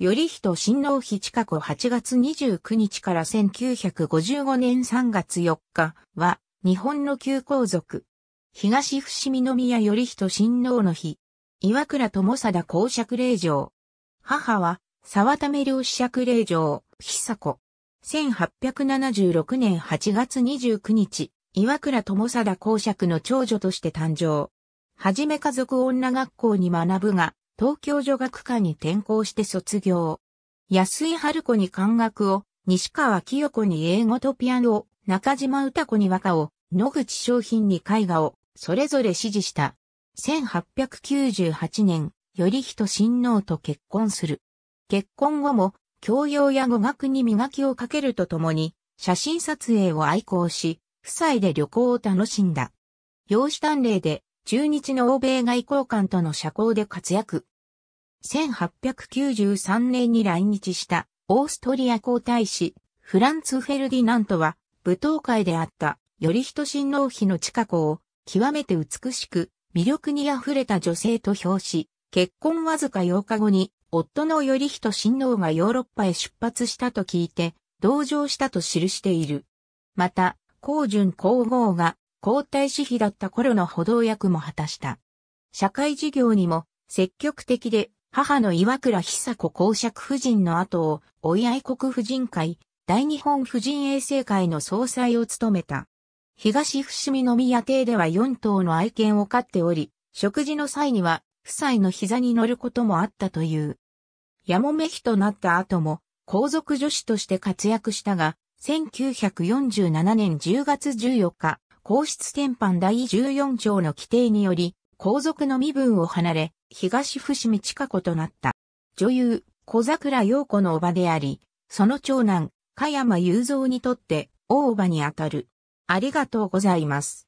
頼人親王妃近子8月29日から1955年3月4日は、日本の旧皇族。東伏見宮頼人親王の日。岩倉智貞公爵令嬢。母は、沢田目領子爵令嬢、久子。1876年8月29日、岩倉智貞公爵の長女として誕生。はじめ家族女学校に学ぶが、東京女学科に転校して卒業。安井春子に漢学を、西川清子に英語とピアノを、中島歌子に和歌を、野口商品に絵画を、それぞれ支持した。1898年、頼人親王と結婚する。結婚後も、教養や語学に磨きをかけるとともに、写真撮影を愛好し、夫妻で旅行を楽しんだ。養子短麗で中日の欧米外交官との社交で活躍。1893年に来日したオーストリア皇太子フランツ・フェルディナントは舞踏会であった頼仁親王妃の近子を極めて美しく魅力に溢れた女性と評し、結婚わずか8日後に夫の頼仁親王がヨーロッパへ出発したと聞いて同情したと記している。また、皇順皇后が皇太子妃だった頃の補導役も果たした。社会事業にも積極的で母の岩倉久子公爵夫人の後を、い、愛国婦人会、大日本婦人衛生会の総裁を務めた。東伏見宮邸では4頭の愛犬を飼っており、食事の際には、夫妻の膝に乗ることもあったという。やもめ妃となった後も、皇族女子として活躍したが、1947年10月14日、皇室典範第14条の規定により、皇族の身分を離れ、東伏見近子となった。女優、小桜陽子の叔母であり、その長男、加山雄三にとって、大叔母にあたる。ありがとうございます。